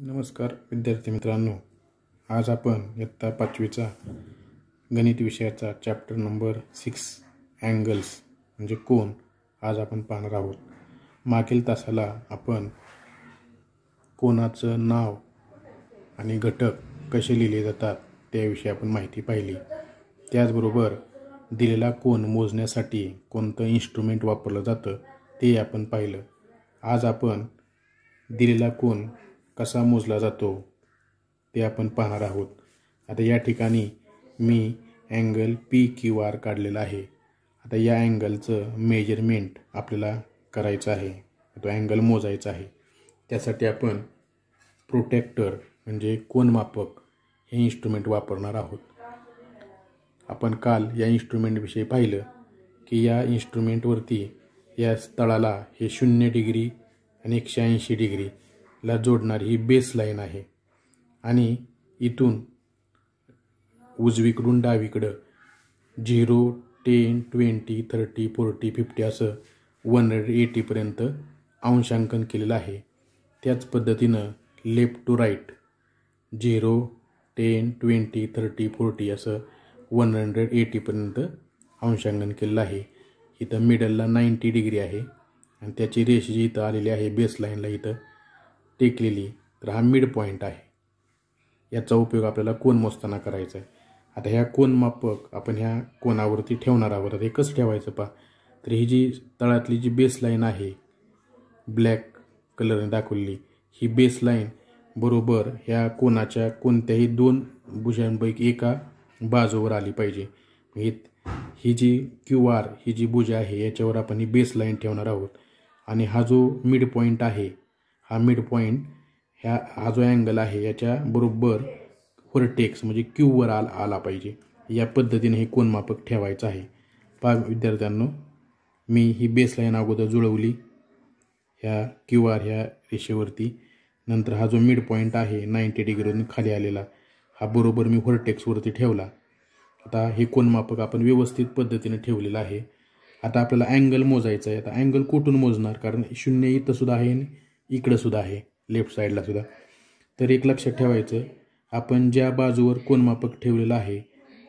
नमस्कार विद्यार्थी मित्रांनो आज आपण इयत्ता पाचवीचा गणित विषयाचा चॅप्टर नंबर सिक्स अँगल्स म्हणजे कोण आज आपण पाहणार आहोत मागील तासाला आपण कोणाचं नाव आणि घटक कसे लिहिले जातात त्याविषयी आपण माहिती पाहिली त्याचबरोबर दिलेला कोण मोजण्यासाठी कोणतं इन्स्ट्रुमेंट वापरलं जातं ते आपण पाहिलं आज आपण दिलेला कोण कसा मोजला जातो ते आपण पाहणार आहोत आता या ठिकाणी मी अँगल पी क्यू आर काढलेला आहे आता या अँगलचं मेजरमेंट आपल्याला करायचं आहे तो अँगल मोजायचा आहे त्यासाठी आपण प्रोटेक्टर म्हणजे कोनमापक हे इन्स्ट्रुमेंट वापरणार आहोत आपण काल या इन्स्ट्रुमेंटविषयी पाहिलं की या इन्स्ट्रुमेंटवरती या स्थळाला हे शून्य डिग्री आणि एकशे ऐंशी डिग्री ला जोडणारी ही बेस लाईन आहे आणि इथून उजवीकडून डावीकडं zero ten twenty thirty forty fifty असं वन हंड्रेड एटीपर्यंत अंशांकन केलेलं आहे त्याच पद्धतीनं left to right zero ten twenty thirty forty असं वन हंड्रेड एटीपर्यंत अंशांकन केलेलं आहे इथं मिडलला नाईन्टी डिग्री आहे आणि त्याची रेष जी इथं आलेली आहे बेसलाईनला इथं टेकलेली तर हा मिड पॉईंट आहे याचा उपयोग आपल्याला कोण मोजताना करायचा आहे आता ह्या कोण मापक आपण ह्या कोणावरती ठेवणार आहोत हे कसं ठेवायचं पा तर ही जी तळातली जी बेस लाईन आहे ब्लॅक कलरने दाखवलेली ही बेस लाईन बरोबर ह्या कोणाच्या कोणत्याही दोन भुजांपैकी एका बाजूवर आली पाहिजे ही जी क्यू आर ही जी भुजा आहे याच्यावर आपण ही बेसलाईन ठेवणार आहोत आणि हा जो मिड पॉईंट आहे हा मिड पॉईंट ह्या हा जो अँगल आहे याच्या बरोबर व्हर्टेक्स म्हणजे क्यूवर आला आला पाहिजे या पद्धतीने हे कोनमापक ठेवायचं आहे पा विद्यार्थ्यांनो मी ही बेसलाईन अगोदर जुळवली ह्या क्यू आर ह्या रेषेवरती नंतर हा जो मिड पॉईंट आहे नाईंटी डिग्रीवरून खाली आलेला हा बरोबर मी होरटेक्सवरती ठेवला आता हे कोनमापक आपण व्यवस्थित पद्धतीने ठेवलेलं आहे आता आपल्याला अँगल मोजायचा आहे आता अँगल कुठून मोजणार कारण शून्य इथंसुद्धा आहे सुद्धा आहे लेफ्ट साईडला सुद्धा तर एक लक्षात ठेवायचं आपण ज्या बाजूवर कोणमापक ठेवलेलं आहे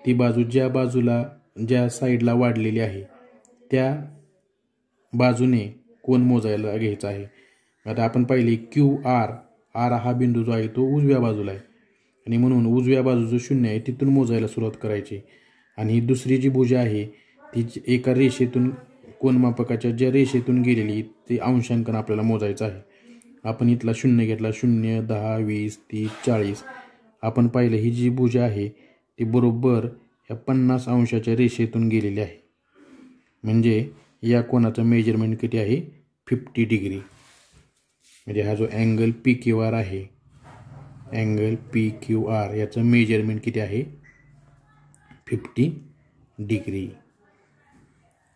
ती बाजू ज्या बाजूला ज्या साईडला वाढलेली आहे त्या बाजूने कोण मोजायला घ्यायचा आहे आता आपण पाहिले क्यू आर आर हा बिंदू जो आहे तो उजव्या बाजूला आहे आणि म्हणून उजव्या बाजू जो शून्य आहे तिथून मोजायला सुरुवात करायची आणि दुसरी जी भुजा आहे ती एका रेषेतून कोणमापकाच्या ज्या रेषेतून गेलेली ते अंशांकन आपल्याला मोजायचं आहे आपण इथला शून्य घेतला शून्य दहा वीस तीस चाळीस आपण पाहिलं ही जी भुजा आहे ती बरोबर या पन्नास अंशाच्या रेषेतून गेलेली आहे म्हणजे या कोणाचं मेजरमेंट किती आहे फिफ्टी डिग्री म्हणजे हा जो अँगल पी क्यू आर आहे अँगल पी क्यू आर याचं मेजरमेंट किती आहे फिफ्टी डिग्री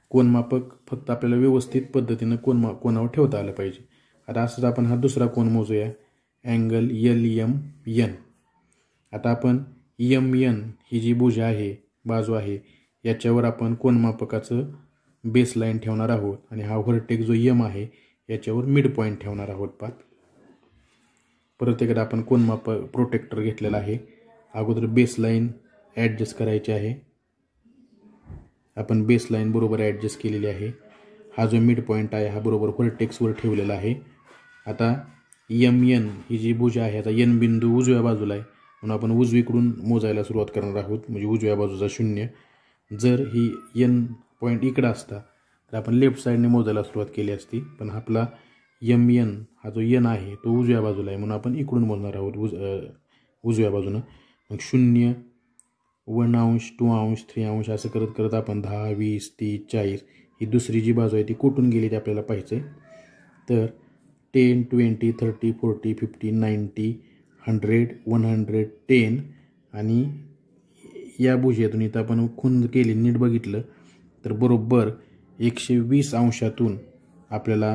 कोनमापक फक्त आपल्याला व्यवस्थित पद्धतीनं कोणमा कोणावर ठेवता आलं पाहिजे आता असंच आपण हा दुसरा कोण मोजूया अँगल यल यम यन आता आपण यम यन ही जी भुजा आहे बाजू आहे याच्यावर आपण कोणमापकाचं लाईन ठेवणार आहोत आणि हा व्हर्टेक जो यम आहे याच्यावर मिड पॉईंट ठेवणार आहोत पात परत एकदा आपण कोणमाप प्रोटेक्टर घेतलेला आहे अगोदर बेस लाईन ॲडजस्ट करायची आहे आपण बेस लाईन बरोबर ॲडजस्ट केलेली आहे हा जो मिड पॉईंट आहे हा बरोबर व्हर्टेक्सवर ठेवलेला आहे आता यम यन ही जी भुजा आहे आता यन बिंदू उजव्या बाजूला आहे म्हणून आपण उजवीकडून मोजायला सुरुवात करणार आहोत म्हणजे उजव्या बाजूचा शून्य जर ही यन पॉईंट इकडं असता तर आपण लेफ्ट साईडने मोजायला सुरुवात केली असती पण आपला यम यन हा जो यन आहे तो उजव्या बाजूला आहे म्हणून आपण इकडून मोजणार आहोत उज उजव्या बाजूनं मग शून्य वन अंश टू अंश थ्री अंश असं करत करत आपण दहा वीस तीस चाळीस ही दुसरी जी बाजू आहे ती कुठून गेली ती आपल्याला पाहिजे तर ten twenty thirty forty fifty ninety hundred one hundred ten आणि या भुजेतून इथं आपण खुंद केली नीट बघितलं तर बरोबर एकशे वीस अंशातून आपल्याला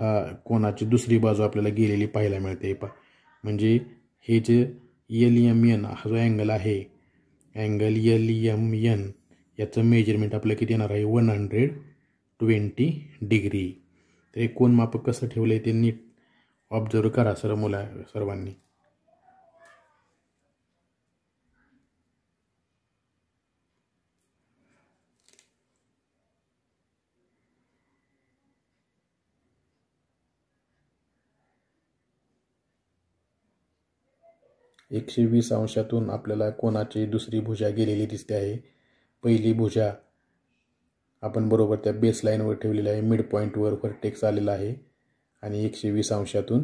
हा कोणाची दुसरी बाजू आपल्याला गेलेली पाहायला मिळते पा म्हणजे हे जे एल एम एन हा जो अँगल आहे अँगल एल एम एन याचं मेजरमेंट आपलं किती येणार आहे वन हंड्रेड ट्वेंटी डिग्री ते कोण मापक कसं ठेवलं आहे ते नीट ऑब्झर्व करा सर्व मुला सर्वांनी एकशे वीस अंशातून आपल्याला कोणाची दुसरी भुजा गेलेली दिसते आहे पहिली भुजा आपण बरोबर त्या बेसलाईनवर ठेवलेलं आहे मिड पॉईंटवर व्हर्टेक्स आलेला आहे आणि एकशे वीस अंशातून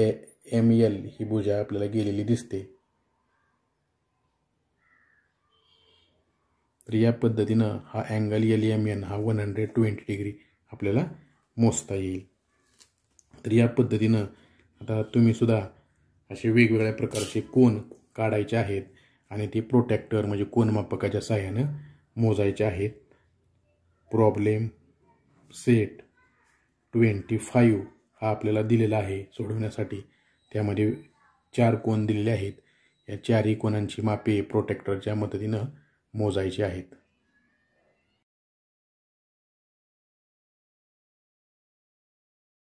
ए एम एल ही भुजा आपल्याला गेलेली दिसते तर या पद्धतीनं हा अँगल एल एम एन हा वन हंड्रेड ट्वेंटी डिग्री आपल्याला मोजता येईल तर या पद्धतीनं आता तुम्हीसुद्धा असे वेगवेगळ्या प्रकारचे कोण काढायचे आहेत आणि ते प्रोटॅक्टर म्हणजे मापकाच्या सहाय्यानं मोजायचे आहेत प्रॉब्लेम सेट ट्वेंटी फाईव्ह हा आपल्याला दिलेला आहे सोडवण्यासाठी त्यामध्ये चार कोण दिलेले आहेत या चारही कोणांची मापे प्रोटेक्टरच्या मदतीनं मोजायची आहेत